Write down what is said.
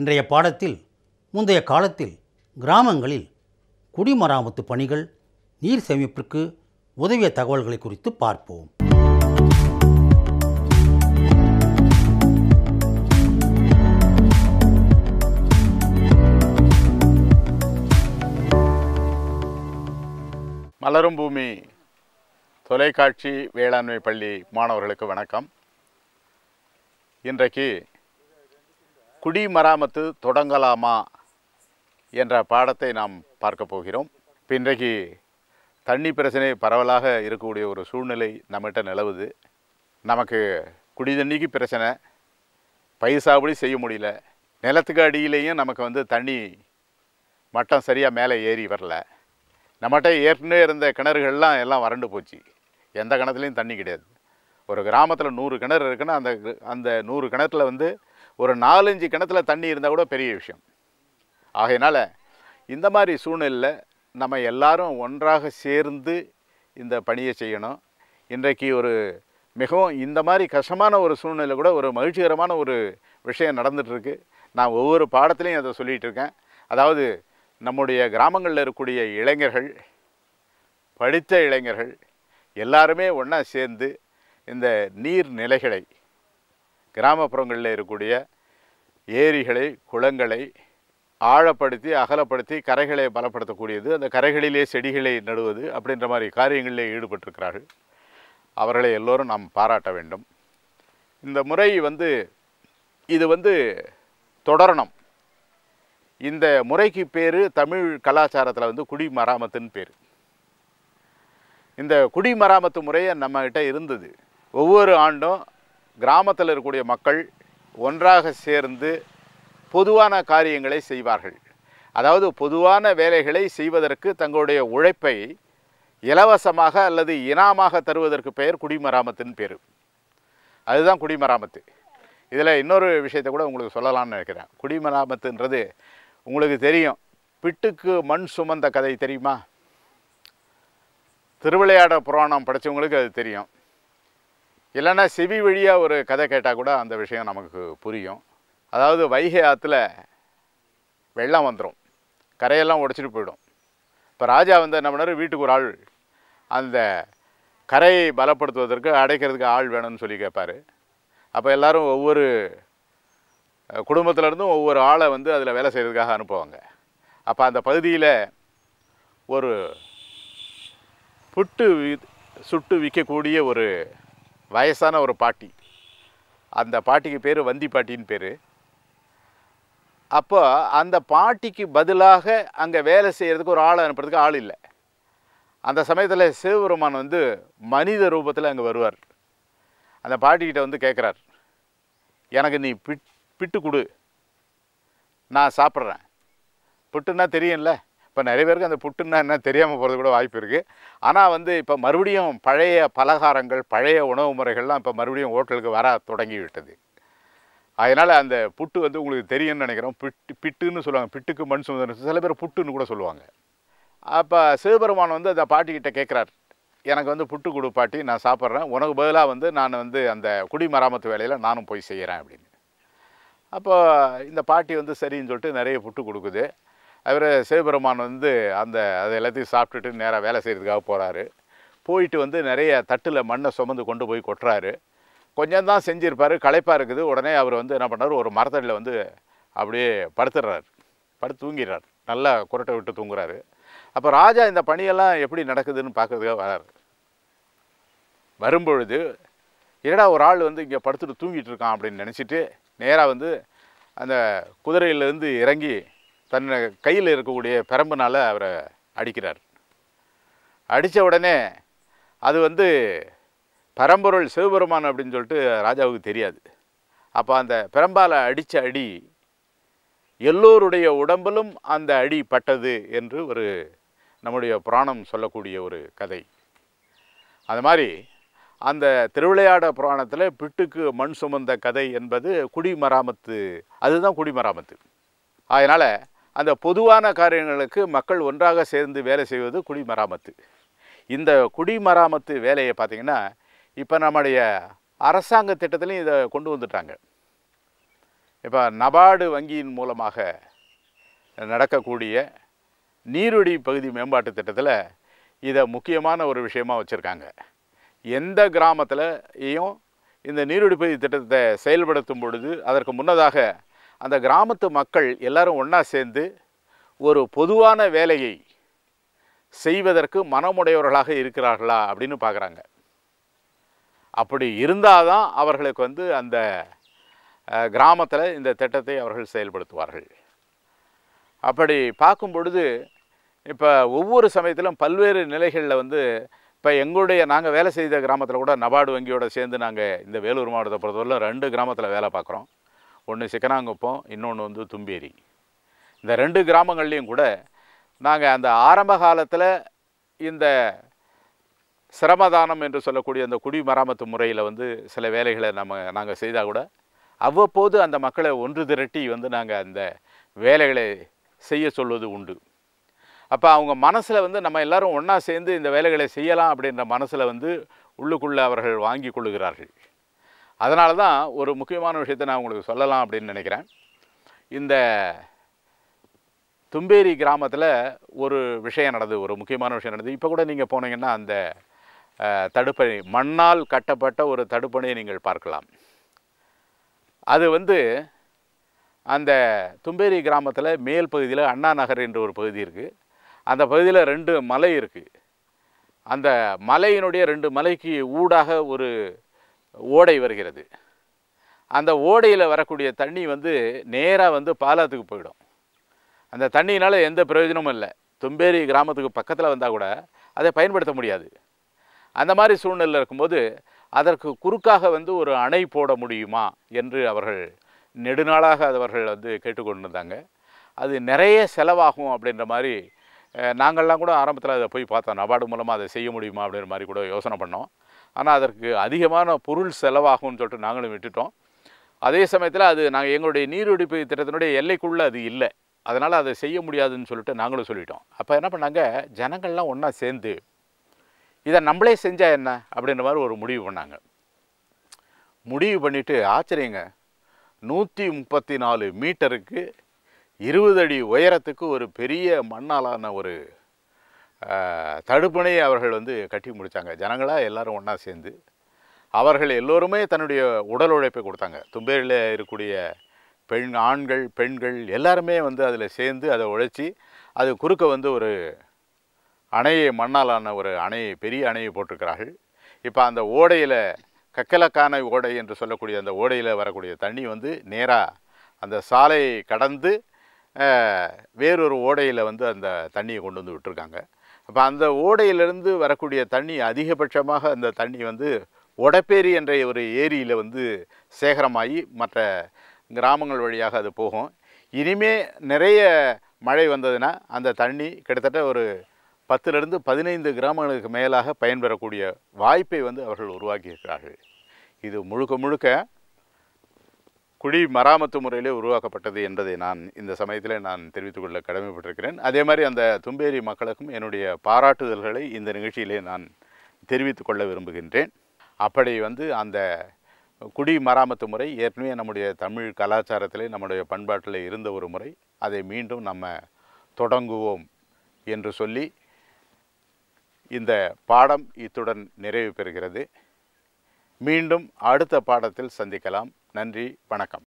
இன்றைய பாடத்தில் முந்தைய காலத்தில் கிராமங்களில் குடிமராமத்து பணிகள் நீர் சேமிப்பிற்கு உதவிய தகவல்களை குறித்து பார்ப்போம் மலரும் பூமி தொலைக்காட்சி வேளாண்மை பள்ளி மாணவர்களுக்கு வணக்கம் இன்றைக்கு குடிமராமத்து தொடங்கலாமா என்ற பாடத்தை நாம் பார்க்க போகிறோம் இன்றைக்கு தண்ணி பிரச்சனை பரவலாக இருக்கக்கூடிய ஒரு சூழ்நிலை நம்மகிட்ட நிலவுது நமக்கு குடி தண்ணிக்கு பிரச்சனை பைசாபடி செய்ய முடியல நிலத்துக்கு அடியிலையும் நமக்கு வந்து தண்ணி மட்டம் சரியாக மேலே ஏறி வரல நம்மகிட்ட ஏற்கனவே இருந்த கிணறுகள்லாம் எல்லாம் வறண்டு போச்சு எந்த கிணத்துலையும் தண்ணி கிடையாது ஒரு கிராமத்தில் நூறு கிணறு இருக்குன்னா அந்த அந்த நூறு கிணத்துல வந்து ஒரு நாலஞ்சு கிணத்துல தண்ணி இருந்தால் கூட பெரிய விஷயம் ஆகையினால் இந்த மாதிரி சூழ்நிலையில் நம்ம எல்லாரும் ஒன்றாக சேர்ந்து இந்த பணியை செய்யணும் இன்றைக்கு ஒரு மிகவும் இந்த மாதிரி கஷ்டமான ஒரு சூழ்நிலை கூட ஒரு மகிழ்ச்சிகரமான ஒரு விஷயம் நடந்துகிட்ருக்கு நான் ஒவ்வொரு பாடத்துலேயும் அதை சொல்லிகிட்டு இருக்கேன் அதாவது நம்முடைய கிராமங்களில் இருக்கக்கூடிய இளைஞர்கள் படித்த இளைஞர்கள் எல்லாருமே ஒன்றா சேர்ந்து இந்த நீர்நிலைகளை கிராமப்புறங்களில் இருக்கக்கூடிய ஏரிகளை குளங்களை ஆழப்படுத்தி அகலப்படுத்தி கரைகளை பலப்படுத்தக்கூடியது அந்த கரைகளிலே செடிகளை நடுவது அப்படின்ற மாதிரி காரியங்களிலே ஈடுபட்டிருக்கிறார்கள் அவர்களை எல்லோரும் நாம் பாராட்ட வேண்டும் இந்த முறை வந்து இது வந்து தொடரணும் இந்த முறைக்கு பேர் தமிழ் கலாச்சாரத்தில் வந்து குடிமராமத்துன்னு பேர் இந்த குடிமராமத்து முறையை நம்மக்கிட்ட இருந்தது ஒவ்வொரு ஆண்டும் கிராமத்தில் இருக்கக்கூடிய மக்கள் ஒன்றாக சேர்ந்து பொதுவான காரியங்களை செய்வார்கள் அதாவது பொதுவான வேலைகளை செய்வதற்கு தங்களுடைய உழைப்பை இலவசமாக அல்லது இனாமாக தருவதற்கு பெயர் குடிமராமத்துன்னு பேர் அதுதான் குடிமராமத்து இதில் இன்னொரு விஷயத்தை கூட உங்களுக்கு சொல்லலாம்னு நினைக்கிறேன் குடிமராமத்துன்றது உங்களுக்கு தெரியும் பிட்டுக்கு மண் சுமந்த கதை தெரியுமா திருவிளையாட புராணம் படித்தவங்களுக்கு அது தெரியும் இல்லைன்னா செவி வழியாக ஒரு கதை கேட்டால் கூட அந்த விஷயம் நமக்கு புரியும் அதாவது வைகை ஆற்றுல வெள்ளம் வந்துடும் கரையெல்லாம் உடச்சிட்டு போயிடும் இப்போ ராஜா வந்து என்ன பண்ணார் வீட்டுக்கு ஒரு ஆள் அந்த கரையை பலப்படுத்துவதற்கு அடைக்கிறதுக்கு ஆள் வேணும்னு சொல்லி கேட்பார் அப்போ எல்லோரும் ஒவ்வொரு குடும்பத்திலேருந்தும் ஒவ்வொரு ஆளை வந்து அதில் வேலை செய்கிறதுக்காக அனுப்புவாங்க அப்போ அந்த பகுதியில் ஒரு புட்டு சுட்டு விற்கக்கூடிய ஒரு வயசான ஒரு பாட்டி அந்த பாட்டிக்கு பேர் வந்தி பாட்டின்னு பேர் அப்போ அந்த பாட்டிக்கு பதிலாக அங்கே வேலை செய்கிறதுக்கு ஒரு ஆள் அனுப்புறதுக்கு ஆள் இல்லை அந்த சமயத்தில் சிவபெருமான் வந்து மனித ரூபத்தில் அங்கே வருவார் அந்த பாட்டிக்கிட்ட வந்து கேட்குறார் எனக்கு நீ பிட் பிட்டு கொடு நான் சாப்பிட்றேன் பிட்டுன்னா தெரியும்ல இப்போ நிறைய பேருக்கு அந்த புட்டுன்னா என்ன தெரியாமல் போகிறது கூட வாய்ப்பு இருக்குது ஆனால் வந்து இப்போ மறுபடியும் பழைய பலகாரங்கள் பழைய உணவு முறைகள்லாம் இப்போ மறுபடியும் ஹோட்டலுக்கு வர தொடங்கி விட்டது அதனால் அந்த புட்டு வந்து உங்களுக்கு தெரியும்னு நினைக்கிறோம் பிட்டு பிட்டுன்னு சொல்லுவாங்க பிட்டுக்கு மண் சுமந்தன சில பேர் புட்டுன்னு கூட சொல்லுவாங்க அப்போ சிவபெருமான் வந்து அந்த பாட்டிக்கிட்ட கேட்குறார் எனக்கு வந்து புட்டு கொடு பாட்டி நான் சாப்பிட்றேன் உனக்கு பதிலாக வந்து நான் வந்து அந்த குடிமராமத்து வேலையில் நானும் போய் செய்கிறேன் அப்படின்னு அப்போ இந்த பாட்டி வந்து சரின்னு சொல்லிட்டு நிறைய புட்டு கொடுக்குது அவர் சிவபெருமான் வந்து அந்த அது எல்லாத்தையும் சாப்பிட்டுட்டு நேராக வேலை செய்கிறதுக்காக போகிறாரு போயிட்டு வந்து நிறைய தட்டில் மண்ணை சுமந்து கொண்டு போய் கொட்டுறாரு கொஞ்சம் தான் செஞ்சுருப்பார் களைப்பாக இருக்குது உடனே அவர் வந்து என்ன பண்ணார் ஒரு மரத்தடியில் வந்து அப்படியே படுத்துடுறாரு படுத்து தூங்கிடுறார் நல்லா குரட்டை விட்டு தூங்குறாரு அப்போ ராஜா இந்த பணியெல்லாம் எப்படி நடக்குதுன்னு பார்க்குறதுக்காக வரார் வரும்பொழுது என்னடா ஒரு ஆள் வந்து இங்கே படுத்துட்டு தூங்கிட்டு இருக்கான் அப்படின்னு நினச்சிட்டு நேராக வந்து அந்த குதிரையிலேருந்து இறங்கி தன் கையில் இருக்கக்கூடிய பெரம்புனால் அவரை அடிக்கிறார் அடித்த உடனே அது வந்து பரம்பொருள் சிவபெருமான் அப்படின்னு சொல்லிட்டு ராஜாவுக்கு தெரியாது அப்போ அந்த பெரம்பால் அடித்த அடி எல்லோருடைய உடம்பிலும் அந்த அடி பட்டது என்று ஒரு நம்முடைய புராணம் சொல்லக்கூடிய ஒரு கதை அது மாதிரி அந்த திருவிளையாட புராணத்தில் பிட்டுக்கு மண் சுமந்த கதை என்பது குடிமராமத்து அதுதான் குடிமராமத்து அதனால் அந்த பொதுவான காரியங்களுக்கு மக்கள் ஒன்றாக சேர்ந்து வேலை செய்வது குடிமராமத்து இந்த குடிமராமத்து வேலையை பார்த்திங்கன்னா இப்போ நம்முடைய அரசாங்க திட்டத்திலையும் இதை கொண்டு வந்துட்டாங்க இப்போ நபார்டு வங்கியின் மூலமாக நடக்கக்கூடிய நீரொடி பகுதி மேம்பாட்டு திட்டத்தில் இதை முக்கியமான ஒரு விஷயமாக வச்சுருக்காங்க எந்த கிராமத்துலையும் இந்த நீரொடி பகுதி திட்டத்தை செயல்படுத்தும் பொழுது அதற்கு முன்னதாக அந்த கிராமத்து மக்கள் எல்லாரும் ஒன்றா சேர்ந்து ஒரு பொதுவான வேலையை செய்வதற்கு மனமுடையவர்களாக இருக்கிறார்களா அப்படின்னு பார்க்குறாங்க அப்படி இருந்தால் தான் அவர்களுக்கு வந்து அந்த கிராமத்தில் இந்த திட்டத்தை அவர்கள் செயல்படுத்துவார்கள் அப்படி பார்க்கும் பொழுது இப்போ ஒவ்வொரு சமயத்திலும் பல்வேறு நிலைகளில் வந்து இப்போ எங்களுடைய நாங்கள் வேலை செய்த கிராமத்தில் கூட நபார்டு வங்கியோட சேர்ந்து நாங்கள் இந்த வேலூர் மாவட்டத்தை பொறுத்தவரையிலும் ரெண்டு கிராமத்தில் வேலை பார்க்குறோம் ஒன்று சிக்கனாங்குப்பம் இன்னொன்று வந்து தும்பேரி இந்த ரெண்டு கிராமங்கள்லேயும் கூட நாங்கள் அந்த ஆரம்ப காலத்தில் இந்த சிரமதானம் என்று சொல்லக்கூடிய அந்த குடி மராமத்து முறையில் வந்து சில வேலைகளை நம்ம நாங்கள் செய்தால் கூட அவ்வப்போது அந்த மக்களை ஒன்று திரட்டி வந்து நாங்கள் அந்த வேலைகளை செய்ய சொல்வது உண்டு அப்போ அவங்க மனசில் வந்து நம்ம எல்லோரும் ஒன்றா சேர்ந்து இந்த வேலைகளை செய்யலாம் அப்படின்ற மனசில் வந்து உள்ளுக்குள்ளே அவர்கள் வாங்கி கொள்ளுகிறார்கள் அதனால தான் ஒரு முக்கியமான விஷயத்தை நான் உங்களுக்கு சொல்லலாம் அப்படின்னு நினைக்கிறேன் இந்த தும்பேரி கிராமத்தில் ஒரு விஷயம் நடந்தது ஒரு முக்கியமான விஷயம் நடந்தது இப்போ கூட நீங்கள் போனீங்கன்னா அந்த தடுப்பணி மண்ணால் கட்டப்பட்ட ஒரு தடுப்பணையை நீங்கள் பார்க்கலாம் அது வந்து அந்த தும்பேரி கிராமத்தில் மேல் பகுதியில் அண்ணா நகர் என்ற ஒரு பகுதி இருக்குது அந்த பகுதியில் ரெண்டு மலை இருக்குது அந்த மலையினுடைய ரெண்டு மலைக்கு ஊடாக ஒரு ஓடை வருகிறது அந்த ஓடையில் வரக்கூடிய தண்ணி வந்து நேராக வந்து பாலாத்துக்கு போயிடும் அந்த தண்ணியினால் எந்த பிரயோஜனமும் இல்லை தும்பேரி கிராமத்துக்கு பக்கத்தில் வந்தால் கூட அதை பயன்படுத்த முடியாது அந்த மாதிரி சூழ்நிலை இருக்கும்போது அதற்கு குறுக்காக வந்து ஒரு அணை போட முடியுமா என்று அவர்கள் நெடுநாளாக அவர்கள் வந்து கேட்டுக்கொண்டிருந்தாங்க அது நிறைய செலவாகும் அப்படின்ற மாதிரி நாங்கள்லாம் கூட ஆரம்பத்தில் அதை போய் பார்த்தோம் நபார்டு மூலமாக அதை செய்ய முடியுமா அப்படின்ற மாதிரி கூட யோசனை பண்ணோம் ஆனால் அதற்கு அதிகமான பொருள் செலவாகும்னு சொல்லிட்டு நாங்களும் விட்டுட்டோம் அதே சமயத்தில் அது நாங்கள் எங்களுடைய நீரொடிப்பு திட்டத்தினுடைய எல்லைக்குள்ளே அது இல்லை அதனால் அதை செய்ய முடியாதுன்னு சொல்லிட்டு நாங்களும் சொல்லிட்டோம் அப்போ என்ன பண்ணாங்க ஜனங்கள்லாம் ஒன்றா சேர்ந்து இதை நம்மளே செஞ்சால் என்ன அப்படின்ற மாதிரி ஒரு முடிவு பண்ணாங்க முடிவு பண்ணிவிட்டு ஆச்சரியங்க நூற்றி முப்பத்தி நாலு மீட்டருக்கு இருபது அடி உயரத்துக்கு ஒரு பெரிய மண்ணாலான ஒரு தடுப்பணையை அவர்கள் வந்து கட்டி முடித்தாங்க ஜனங்களாக எல்லோரும் ஒன்றா சேர்ந்து அவர்கள் எல்லோருமே தன்னுடைய உடல் உழைப்பை கொடுத்தாங்க தும்பேரில் இருக்கக்கூடிய பெண் ஆண்கள் பெண்கள் எல்லாருமே வந்து அதில் சேர்ந்து அதை உழைச்சி அது குறுக்க வந்து ஒரு அணையை மண்ணாலான ஒரு அணையை பெரிய அணையை போட்டிருக்கிறார்கள் இப்போ அந்த ஓடையில் கக்கலக்கான ஓடை என்று சொல்லக்கூடிய அந்த ஓடையில் வரக்கூடிய தண்ணி வந்து நேராக அந்த சாலையை கடந்து வேறொரு ஓடையில் வந்து அந்த தண்ணியை கொண்டு வந்து விட்டுருக்காங்க அப்போ அந்த ஓடையிலிருந்து வரக்கூடிய தண்ணி அதிகபட்சமாக அந்த தண்ணி வந்து ஒடப்பேரி என்ற ஒரு ஏரியில் வந்து சேகரமாகி மற்ற கிராமங்கள் வழியாக அது போகும் இனிமே நிறைய மழை வந்ததுன்னா அந்த தண்ணி கிட்டத்தட்ட ஒரு பத்துலேருந்து பதினைந்து கிராமங்களுக்கு மேலாக பயன்பெறக்கூடிய வாய்ப்பை வந்து அவர்கள் உருவாக்கியிருக்கிறார்கள் இது முழுக்க முழுக்க குழி மராமத்து முறையிலே உருவாக்கப்பட்டது என்பதை நான் இந்த சமயத்தில் நான் தெரிவித்துக்கொள்ள கடமைப்பட்டிருக்கிறேன் அதே மாதிரி அந்த தும்பேரி மக்களுக்கும் என்னுடைய பாராட்டுதல்களை இந்த நிகழ்ச்சியிலே நான் தெரிவித்துக் கொள்ள விரும்புகின்றேன் அப்படி வந்து அந்த குடி மராமத்து முறை ஏற்கனவே நம்முடைய தமிழ் கலாச்சாரத்திலே நம்முடைய பண்பாட்டில் இருந்த ஒரு முறை அதை மீண்டும் நம்ம தொடங்குவோம் என்று சொல்லி இந்த பாடம் இத்துடன் நிறைவு பெறுகிறது மீண்டும் அடுத்த பாடத்தில் சந்திக்கலாம் நன்றி வணக்கம்